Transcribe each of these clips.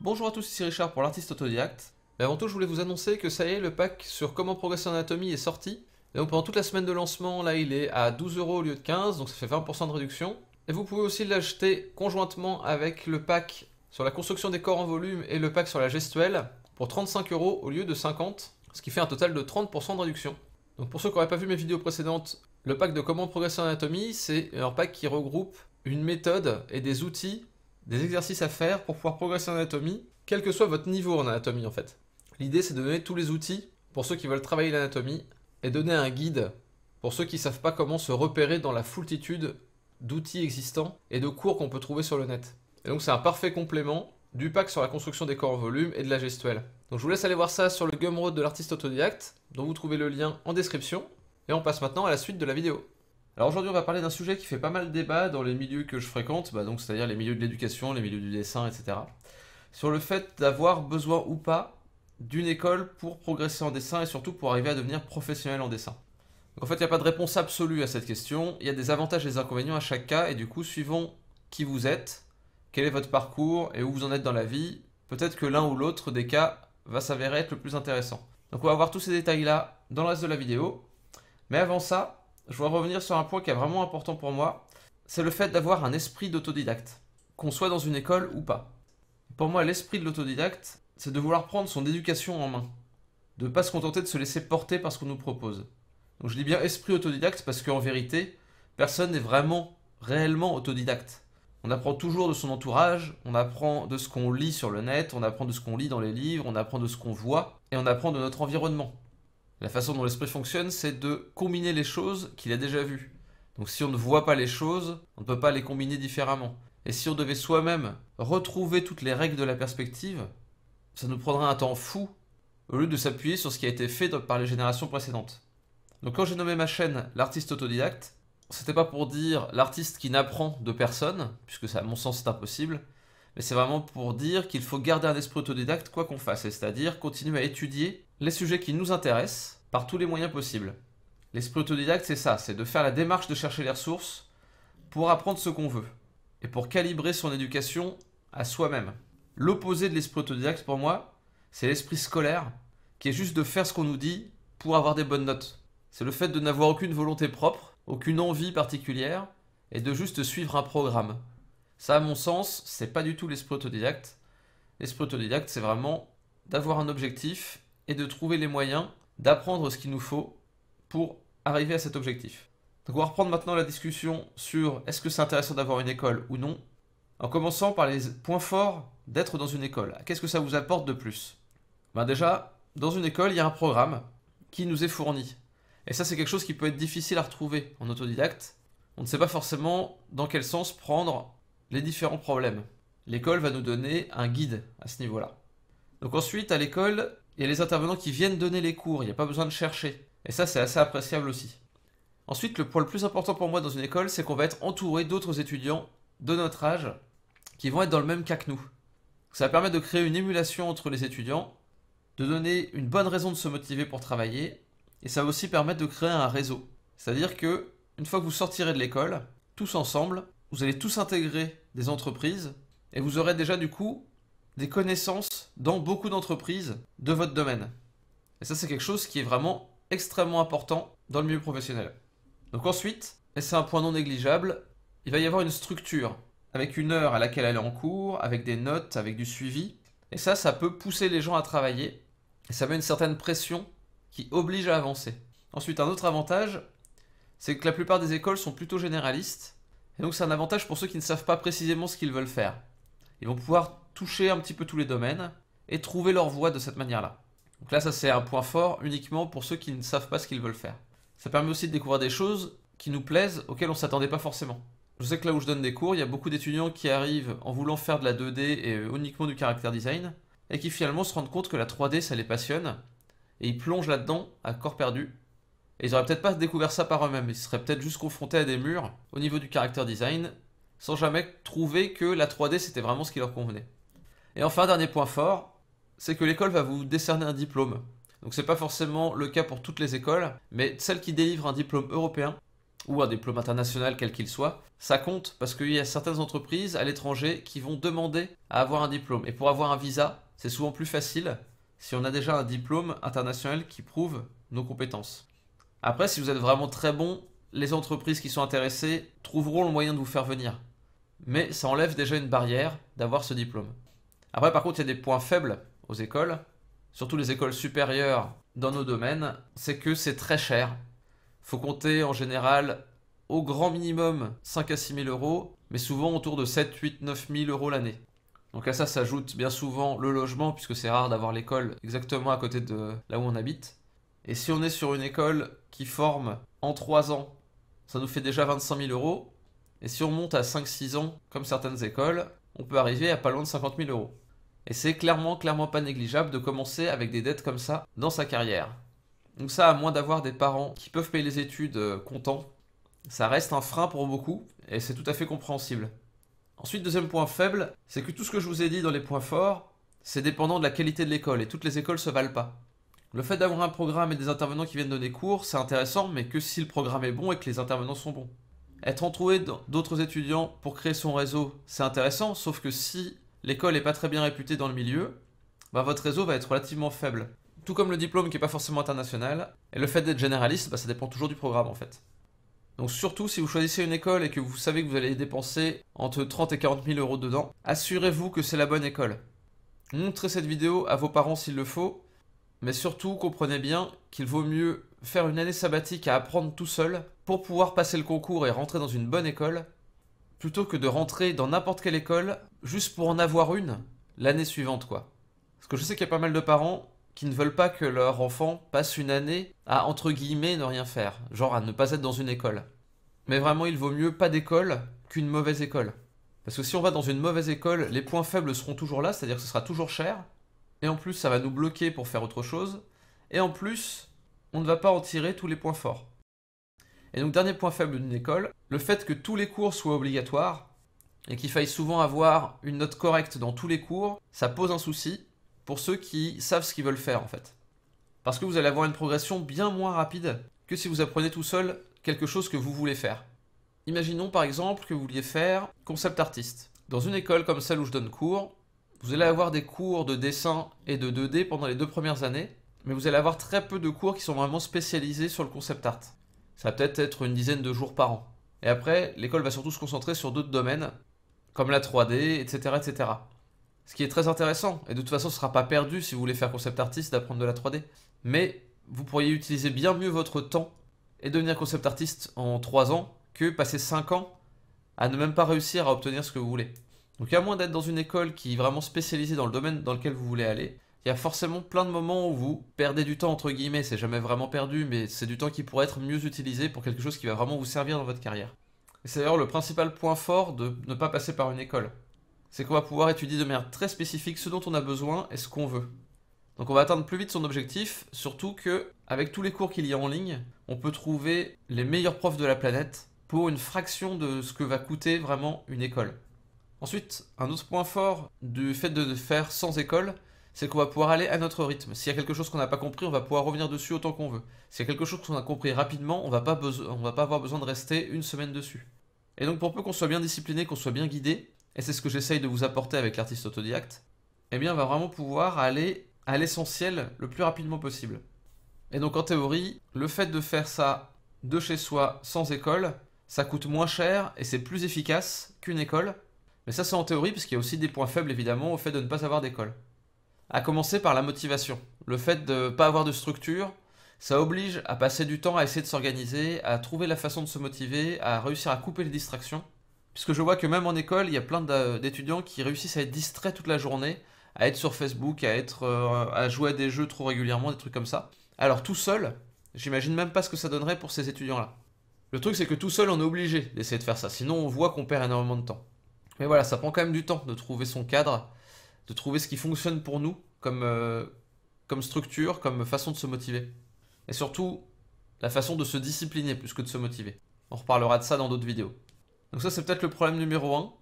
Bonjour à tous, ici Richard pour l'artiste autodidacte. Mais avant tout, je voulais vous annoncer que ça y est, le pack sur comment progresser en anatomie est sorti. Et donc pendant toute la semaine de lancement, là il est à 12 euros au lieu de 15, donc ça fait 20% de réduction. Et vous pouvez aussi l'acheter conjointement avec le pack sur la construction des corps en volume et le pack sur la gestuelle pour 35 euros au lieu de 50, ce qui fait un total de 30% de réduction. Donc pour ceux qui n'auraient pas vu mes vidéos précédentes, le pack de comment progresser en anatomie, c'est un pack qui regroupe une méthode et des outils, des exercices à faire pour pouvoir progresser en anatomie, quel que soit votre niveau en anatomie en fait. L'idée c'est de donner tous les outils pour ceux qui veulent travailler l'anatomie et donner un guide pour ceux qui ne savent pas comment se repérer dans la foultitude d'outils existants et de cours qu'on peut trouver sur le net. Et donc c'est un parfait complément du pack sur la construction des corps en volume et de la gestuelle. Donc je vous laisse aller voir ça sur le Gumroad de l'artiste autodidacte, dont vous trouvez le lien en description. Et on passe maintenant à la suite de la vidéo. Alors aujourd'hui on va parler d'un sujet qui fait pas mal de débat dans les milieux que je fréquente, bah c'est-à-dire les milieux de l'éducation, les milieux du dessin, etc. Sur le fait d'avoir besoin ou pas d'une école pour progresser en dessin et surtout pour arriver à devenir professionnel en dessin. en fait il n'y a pas de réponse absolue à cette question, il y a des avantages et des inconvénients à chaque cas et du coup suivant qui vous êtes, quel est votre parcours et où vous en êtes dans la vie, peut-être que l'un ou l'autre des cas va s'avérer être le plus intéressant. Donc on va voir tous ces détails là dans le reste de la vidéo, mais avant ça, je dois revenir sur un point qui est vraiment important pour moi, c'est le fait d'avoir un esprit d'autodidacte, qu'on soit dans une école ou pas. Pour moi, l'esprit de l'autodidacte, c'est de vouloir prendre son éducation en main, de ne pas se contenter de se laisser porter par ce qu'on nous propose. Donc je dis bien esprit autodidacte parce qu'en vérité, personne n'est vraiment, réellement autodidacte. On apprend toujours de son entourage, on apprend de ce qu'on lit sur le net, on apprend de ce qu'on lit dans les livres, on apprend de ce qu'on voit, et on apprend de notre environnement. La façon dont l'esprit fonctionne, c'est de combiner les choses qu'il a déjà vues. Donc si on ne voit pas les choses, on ne peut pas les combiner différemment. Et si on devait soi-même retrouver toutes les règles de la perspective, ça nous prendrait un temps fou au lieu de s'appuyer sur ce qui a été fait par les générations précédentes. Donc quand j'ai nommé ma chaîne l'artiste autodidacte, c'était pas pour dire l'artiste qui n'apprend de personne, puisque ça, à mon sens c'est impossible, mais c'est vraiment pour dire qu'il faut garder un esprit autodidacte quoi qu'on fasse, c'est-à-dire continuer à étudier les sujets qui nous intéressent par tous les moyens possibles. L'esprit autodidacte, c'est ça, c'est de faire la démarche de chercher les ressources pour apprendre ce qu'on veut et pour calibrer son éducation à soi-même. L'opposé de l'esprit autodidacte pour moi, c'est l'esprit scolaire qui est juste de faire ce qu'on nous dit pour avoir des bonnes notes. C'est le fait de n'avoir aucune volonté propre, aucune envie particulière et de juste suivre un programme. Ça, à mon sens, c'est pas du tout l'esprit autodidacte. L'esprit autodidacte, c'est vraiment d'avoir un objectif et de trouver les moyens d'apprendre ce qu'il nous faut pour arriver à cet objectif. Donc on va reprendre maintenant la discussion sur est-ce que c'est intéressant d'avoir une école ou non, en commençant par les points forts d'être dans une école. Qu'est-ce que ça vous apporte de plus ben Déjà, dans une école, il y a un programme qui nous est fourni. Et ça, c'est quelque chose qui peut être difficile à retrouver en autodidacte. On ne sait pas forcément dans quel sens prendre les différents problèmes. L'école va nous donner un guide à ce niveau-là. Donc ensuite, à l'école, il y a les intervenants qui viennent donner les cours, il n'y a pas besoin de chercher. Et ça, c'est assez appréciable aussi. Ensuite, le point le plus important pour moi dans une école, c'est qu'on va être entouré d'autres étudiants de notre âge qui vont être dans le même cas que nous. Ça permet de créer une émulation entre les étudiants, de donner une bonne raison de se motiver pour travailler, et ça va aussi permettre de créer un réseau. C'est-à-dire que, une fois que vous sortirez de l'école, tous ensemble, vous allez tous intégrer des entreprises, et vous aurez déjà du coup des connaissances dans beaucoup d'entreprises de votre domaine. Et ça, c'est quelque chose qui est vraiment extrêmement important dans le milieu professionnel. Donc ensuite, et c'est un point non négligeable, il va y avoir une structure, avec une heure à laquelle elle est en cours, avec des notes, avec du suivi. Et ça, ça peut pousser les gens à travailler, et ça met une certaine pression qui oblige à avancer. Ensuite, un autre avantage, c'est que la plupart des écoles sont plutôt généralistes, et donc c'est un avantage pour ceux qui ne savent pas précisément ce qu'ils veulent faire. Ils vont pouvoir toucher un petit peu tous les domaines et trouver leur voie de cette manière-là. Donc là, ça c'est un point fort uniquement pour ceux qui ne savent pas ce qu'ils veulent faire. Ça permet aussi de découvrir des choses qui nous plaisent, auxquelles on ne s'attendait pas forcément. Je sais que là où je donne des cours, il y a beaucoup d'étudiants qui arrivent en voulant faire de la 2D et euh, uniquement du caractère design, et qui finalement se rendent compte que la 3D, ça les passionne, et ils plongent là-dedans à corps perdu. Et ils n'auraient peut-être pas découvert ça par eux-mêmes, ils seraient peut-être juste confrontés à des murs au niveau du caractère design, sans jamais trouver que la 3D c'était vraiment ce qui leur convenait. Et enfin, dernier point fort, c'est que l'école va vous décerner un diplôme. Donc c'est pas forcément le cas pour toutes les écoles, mais celles qui délivrent un diplôme européen ou un diplôme international quel qu'il soit, ça compte parce qu'il y a certaines entreprises à l'étranger qui vont demander à avoir un diplôme. Et pour avoir un visa, c'est souvent plus facile si on a déjà un diplôme international qui prouve nos compétences. Après, si vous êtes vraiment très bon, les entreprises qui sont intéressées trouveront le moyen de vous faire venir. Mais ça enlève déjà une barrière d'avoir ce diplôme. Après, par contre, il y a des points faibles aux écoles, surtout les écoles supérieures dans nos domaines, c'est que c'est très cher. Faut compter en général au grand minimum 5 à 6 000 euros, mais souvent autour de 7, 8, 9 000 euros l'année. Donc à ça s'ajoute bien souvent le logement, puisque c'est rare d'avoir l'école exactement à côté de là où on habite. Et si on est sur une école qui forme en 3 ans, ça nous fait déjà 25 000 euros. Et si on monte à 5-6 ans, comme certaines écoles, on peut arriver à pas loin de 50 000 euros. Et c'est clairement, clairement pas négligeable de commencer avec des dettes comme ça dans sa carrière. Donc ça, à moins d'avoir des parents qui peuvent payer les études euh, comptant, ça reste un frein pour beaucoup, et c'est tout à fait compréhensible. Ensuite, deuxième point faible, c'est que tout ce que je vous ai dit dans les points forts, c'est dépendant de la qualité de l'école, et toutes les écoles se valent pas. Le fait d'avoir un programme et des intervenants qui viennent donner cours, c'est intéressant, mais que si le programme est bon et que les intervenants sont bons être entouré d'autres étudiants pour créer son réseau, c'est intéressant, sauf que si l'école n'est pas très bien réputée dans le milieu, bah, votre réseau va être relativement faible. Tout comme le diplôme qui n'est pas forcément international, et le fait d'être généraliste, bah, ça dépend toujours du programme en fait. Donc surtout si vous choisissez une école et que vous savez que vous allez dépenser entre 30 et 40 000 euros dedans, assurez-vous que c'est la bonne école. Montrez cette vidéo à vos parents s'il le faut, mais surtout comprenez bien qu'il vaut mieux faire une année sabbatique à apprendre tout seul pour pouvoir passer le concours et rentrer dans une bonne école, plutôt que de rentrer dans n'importe quelle école juste pour en avoir une l'année suivante, quoi. Parce que je sais qu'il y a pas mal de parents qui ne veulent pas que leur enfant passe une année à entre guillemets ne rien faire, genre à ne pas être dans une école. Mais vraiment, il vaut mieux pas d'école qu'une mauvaise école. Parce que si on va dans une mauvaise école, les points faibles seront toujours là, c'est-à-dire que ce sera toujours cher, et en plus ça va nous bloquer pour faire autre chose, et en plus on ne va pas en tirer tous les points forts. Et donc, dernier point faible d'une école, le fait que tous les cours soient obligatoires et qu'il faille souvent avoir une note correcte dans tous les cours, ça pose un souci pour ceux qui savent ce qu'ils veulent faire en fait. Parce que vous allez avoir une progression bien moins rapide que si vous apprenez tout seul quelque chose que vous voulez faire. Imaginons par exemple que vous vouliez faire concept artiste. Dans une école comme celle où je donne cours, vous allez avoir des cours de dessin et de 2D pendant les deux premières années, mais vous allez avoir très peu de cours qui sont vraiment spécialisés sur le concept art. Ça va peut-être être une dizaine de jours par an. Et après, l'école va surtout se concentrer sur d'autres domaines, comme la 3D, etc., etc. Ce qui est très intéressant, et de toute façon, ce ne sera pas perdu si vous voulez faire concept artiste d'apprendre de la 3D. Mais vous pourriez utiliser bien mieux votre temps et devenir concept artiste en 3 ans que passer 5 ans à ne même pas réussir à obtenir ce que vous voulez. Donc à moins d'être dans une école qui est vraiment spécialisée dans le domaine dans lequel vous voulez aller, il y a forcément plein de moments où vous perdez du temps, entre guillemets, c'est jamais vraiment perdu, mais c'est du temps qui pourrait être mieux utilisé pour quelque chose qui va vraiment vous servir dans votre carrière. C'est d'ailleurs le principal point fort de ne pas passer par une école. C'est qu'on va pouvoir étudier de manière très spécifique ce dont on a besoin et ce qu'on veut. Donc on va atteindre plus vite son objectif, surtout que, avec tous les cours qu'il y a en ligne, on peut trouver les meilleurs profs de la planète pour une fraction de ce que va coûter vraiment une école. Ensuite, un autre point fort du fait de faire sans école, c'est qu'on va pouvoir aller à notre rythme. S'il y a quelque chose qu'on n'a pas compris, on va pouvoir revenir dessus autant qu'on veut. S'il y a quelque chose qu'on a compris rapidement, on ne va pas avoir besoin de rester une semaine dessus. Et donc pour peu qu'on soit bien discipliné, qu'on soit bien guidé, et c'est ce que j'essaye de vous apporter avec l'artiste autodidacte, eh bien on va vraiment pouvoir aller à l'essentiel le plus rapidement possible. Et donc en théorie, le fait de faire ça de chez soi sans école, ça coûte moins cher et c'est plus efficace qu'une école. Mais ça c'est en théorie, parce qu'il y a aussi des points faibles évidemment au fait de ne pas avoir d'école. À commencer par la motivation. Le fait de ne pas avoir de structure, ça oblige à passer du temps à essayer de s'organiser, à trouver la façon de se motiver, à réussir à couper les distractions. Puisque je vois que même en école, il y a plein d'étudiants qui réussissent à être distraits toute la journée, à être sur Facebook, à, être, euh, à jouer à des jeux trop régulièrement, des trucs comme ça. Alors tout seul, j'imagine même pas ce que ça donnerait pour ces étudiants-là. Le truc c'est que tout seul, on est obligé d'essayer de faire ça, sinon on voit qu'on perd énormément de temps. Mais voilà, ça prend quand même du temps de trouver son cadre, de trouver ce qui fonctionne pour nous comme, euh, comme structure, comme façon de se motiver. Et surtout, la façon de se discipliner plus que de se motiver. On reparlera de ça dans d'autres vidéos. Donc ça, c'est peut-être le problème numéro 1.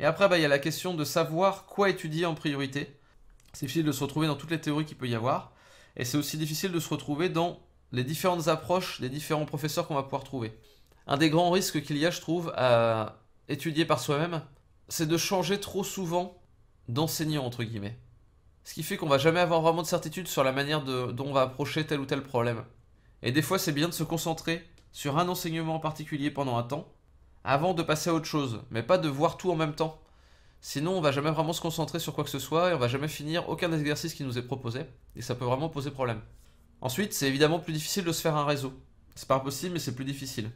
Et après, bah, il y a la question de savoir quoi étudier en priorité. C'est difficile de se retrouver dans toutes les théories qu'il peut y avoir. Et c'est aussi difficile de se retrouver dans les différentes approches des différents professeurs qu'on va pouvoir trouver. Un des grands risques qu'il y a, je trouve, à étudier par soi-même, c'est de changer trop souvent d'enseignants, entre guillemets. Ce qui fait qu'on va jamais avoir vraiment de certitude sur la manière de, dont on va approcher tel ou tel problème. Et des fois, c'est bien de se concentrer sur un enseignement particulier pendant un temps, avant de passer à autre chose, mais pas de voir tout en même temps. Sinon, on va jamais vraiment se concentrer sur quoi que ce soit et on va jamais finir aucun exercice qui nous est proposé, et ça peut vraiment poser problème. Ensuite, c'est évidemment plus difficile de se faire un réseau. C'est pas impossible, mais c'est plus difficile.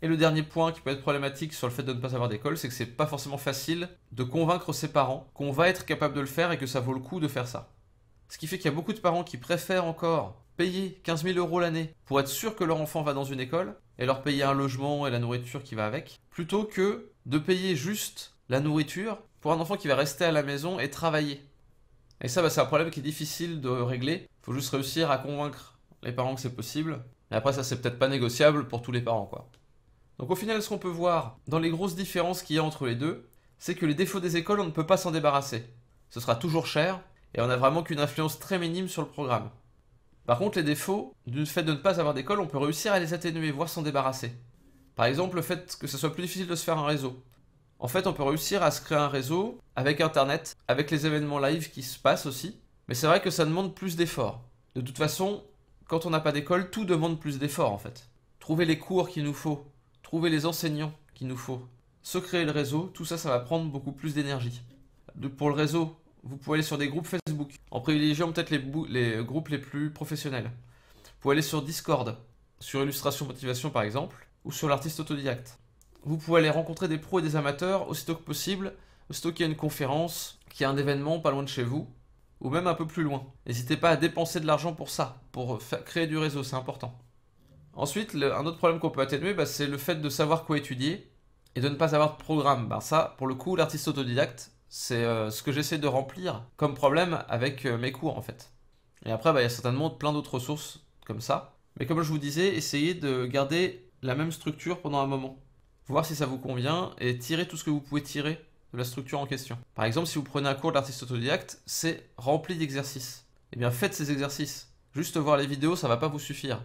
Et le dernier point qui peut être problématique sur le fait de ne pas avoir d'école, c'est que c'est pas forcément facile de convaincre ses parents qu'on va être capable de le faire et que ça vaut le coup de faire ça. Ce qui fait qu'il y a beaucoup de parents qui préfèrent encore payer 15 000 euros l'année pour être sûr que leur enfant va dans une école et leur payer un logement et la nourriture qui va avec, plutôt que de payer juste la nourriture pour un enfant qui va rester à la maison et travailler. Et ça, bah, c'est un problème qui est difficile de régler. Il Faut juste réussir à convaincre les parents que c'est possible. Et après, ça, c'est peut-être pas négociable pour tous les parents, quoi. Donc au final, ce qu'on peut voir dans les grosses différences qu'il y a entre les deux, c'est que les défauts des écoles, on ne peut pas s'en débarrasser. Ce sera toujours cher, et on n'a vraiment qu'une influence très minime sur le programme. Par contre, les défauts, du fait de ne pas avoir d'école, on peut réussir à les atténuer, voire s'en débarrasser. Par exemple, le fait que ce soit plus difficile de se faire un réseau. En fait, on peut réussir à se créer un réseau avec Internet, avec les événements live qui se passent aussi, mais c'est vrai que ça demande plus d'efforts. De toute façon, quand on n'a pas d'école, tout demande plus d'efforts en fait. Trouver les cours qu'il nous faut Trouver les enseignants qu'il nous faut, se créer le réseau, tout ça, ça va prendre beaucoup plus d'énergie. Pour le réseau, vous pouvez aller sur des groupes Facebook, en privilégiant peut-être les, groupes les plus professionnels. Vous pouvez aller sur Discord, sur Illustration Motivation par exemple, ou sur l'artiste autodidacte. Vous pouvez aller rencontrer des pros et des amateurs tôt que possible, aussitôt qu'il y a une conférence, qu'il y a un événement pas loin de chez vous, ou même un peu plus loin. N'hésitez pas à dépenser de l'argent pour ça, pour créer du réseau, c'est important. Ensuite, un autre problème qu'on peut atténuer, bah, c'est le fait de savoir quoi étudier et de ne pas avoir de programme. Bah, ça, pour le coup, l'artiste autodidacte, c'est euh, ce que j'essaie de remplir comme problème avec euh, mes cours en fait. Et après, bah, il y a certainement plein d'autres ressources comme ça. Mais comme je vous disais, essayez de garder la même structure pendant un moment. Voir si ça vous convient et tirer tout ce que vous pouvez tirer de la structure en question. Par exemple, si vous prenez un cours d'artiste autodidacte, c'est rempli d'exercices. Eh bien, faites ces exercices. Juste voir les vidéos, ça ne va pas vous suffire.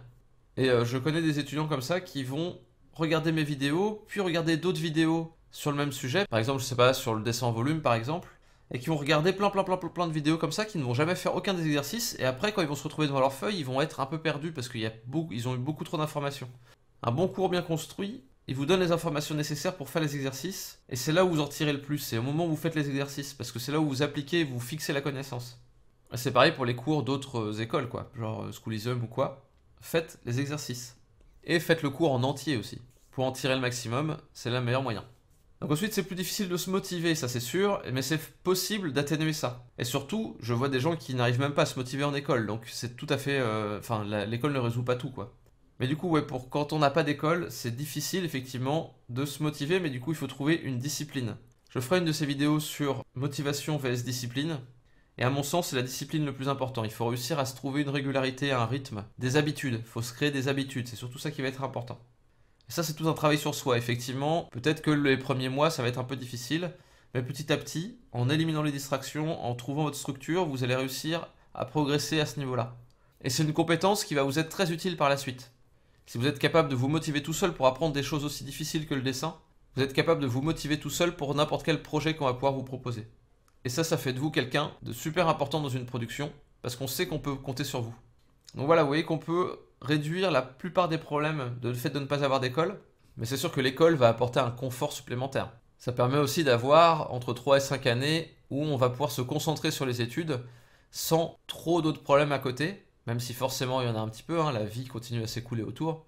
Et euh, je connais des étudiants comme ça qui vont regarder mes vidéos, puis regarder d'autres vidéos sur le même sujet, par exemple, je sais pas, sur le dessin en volume par exemple, et qui vont regarder plein plein plein plein de vidéos comme ça, qui ne vont jamais faire aucun des exercices, et après quand ils vont se retrouver devant leur feuille, ils vont être un peu perdus parce qu'ils ont eu beaucoup trop d'informations. Un bon cours bien construit, il vous donne les informations nécessaires pour faire les exercices, et c'est là où vous en tirez le plus, c'est au moment où vous faites les exercices, parce que c'est là où vous appliquez vous fixez la connaissance. C'est pareil pour les cours d'autres euh, écoles, quoi, genre euh, Schoolism ou quoi faites les exercices. Et faites le cours en entier aussi. Pour en tirer le maximum, c'est le meilleur moyen. Donc ensuite, c'est plus difficile de se motiver, ça c'est sûr, mais c'est possible d'atténuer ça. Et surtout, je vois des gens qui n'arrivent même pas à se motiver en école, donc c'est tout à fait... Euh, enfin, l'école ne résout pas tout, quoi. Mais du coup, ouais, pour quand on n'a pas d'école, c'est difficile effectivement de se motiver, mais du coup, il faut trouver une discipline. Je ferai une de ces vidéos sur motivation vs discipline, et à mon sens, c'est la discipline le plus important. Il faut réussir à se trouver une régularité, un rythme, des habitudes. Il faut se créer des habitudes. C'est surtout ça qui va être important. Et ça, c'est tout un travail sur soi. Effectivement, peut-être que les premiers mois, ça va être un peu difficile. Mais petit à petit, en éliminant les distractions, en trouvant votre structure, vous allez réussir à progresser à ce niveau-là. Et c'est une compétence qui va vous être très utile par la suite. Si vous êtes capable de vous motiver tout seul pour apprendre des choses aussi difficiles que le dessin, vous êtes capable de vous motiver tout seul pour n'importe quel projet qu'on va pouvoir vous proposer. Et ça, ça fait de vous quelqu'un de super important dans une production, parce qu'on sait qu'on peut compter sur vous. Donc voilà, vous voyez qu'on peut réduire la plupart des problèmes de fait de ne pas avoir d'école, mais c'est sûr que l'école va apporter un confort supplémentaire. Ça permet aussi d'avoir entre 3 et 5 années où on va pouvoir se concentrer sur les études sans trop d'autres problèmes à côté, même si forcément il y en a un petit peu, hein, la vie continue à s'écouler autour.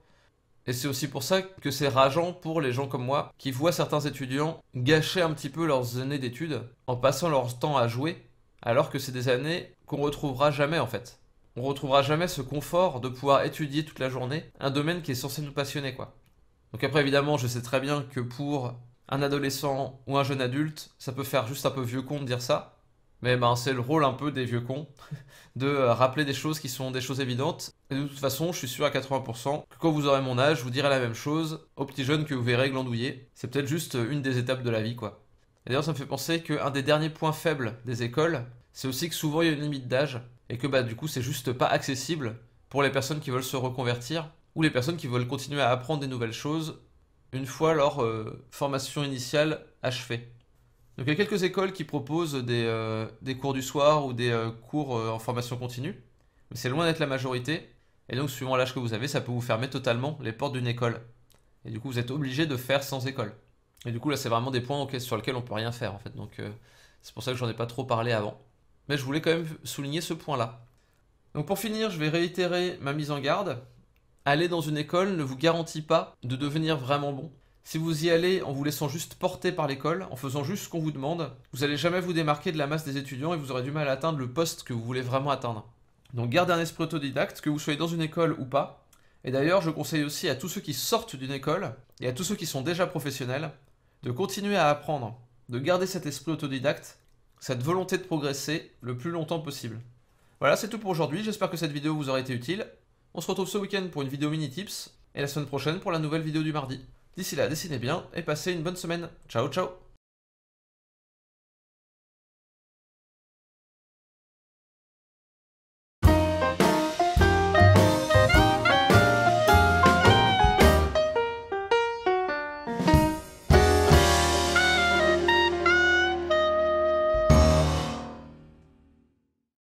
Et c'est aussi pour ça que c'est rageant pour les gens comme moi qui voient certains étudiants gâcher un petit peu leurs années d'études en passant leur temps à jouer, alors que c'est des années qu'on retrouvera jamais en fait. On retrouvera jamais ce confort de pouvoir étudier toute la journée un domaine qui est censé nous passionner quoi. Donc après évidemment, je sais très bien que pour un adolescent ou un jeune adulte, ça peut faire juste un peu vieux con de dire ça, mais ben, c'est le rôle un peu des vieux cons de euh, rappeler des choses qui sont des choses évidentes. Et de toute façon, je suis sûr à 80% que quand vous aurez mon âge, vous direz la même chose aux petits jeunes que vous verrez glandouiller. C'est peut-être juste une des étapes de la vie, quoi. Et d'ailleurs, ça me fait penser qu'un des derniers points faibles des écoles, c'est aussi que souvent il y a une limite d'âge et que bah, du coup, c'est juste pas accessible pour les personnes qui veulent se reconvertir ou les personnes qui veulent continuer à apprendre des nouvelles choses une fois leur euh, formation initiale achevée. Donc il y a quelques écoles qui proposent des, euh, cours du soir ou des euh, cours euh, en formation continue, mais c'est loin d'être la majorité, et donc suivant l'âge que vous avez, ça peut vous fermer totalement les portes d'une école. Et du coup, vous êtes obligé de faire sans école. Et du coup, là, c'est vraiment des points sur lesquels on peut rien faire, en fait. Donc c'est pour ça que j'en ai pas trop parlé avant. Mais je voulais quand même souligner ce point-là. Donc pour finir, je vais réitérer ma mise en garde. Aller dans une école ne vous garantit pas de devenir vraiment bon. Si vous y allez en vous laissant juste porter par l'école, en faisant juste ce qu'on vous demande, vous n'allez jamais vous démarquer de la masse des étudiants et vous aurez du mal à atteindre le poste que vous voulez vraiment atteindre. Donc gardez un esprit autodidacte, que vous soyez dans une école ou pas. Et d'ailleurs, je conseille aussi à tous ceux qui sortent d'une école et à tous ceux qui sont déjà professionnels de continuer à apprendre, de garder cet esprit autodidacte, cette volonté de progresser le plus longtemps possible. Voilà, c'est tout pour aujourd'hui. J'espère que cette vidéo vous aura été utile. On se retrouve ce week-end pour une vidéo mini tips et la semaine prochaine pour la nouvelle vidéo du mardi. D'ici là, dessinez bien et passez une bonne semaine. Ciao, ciao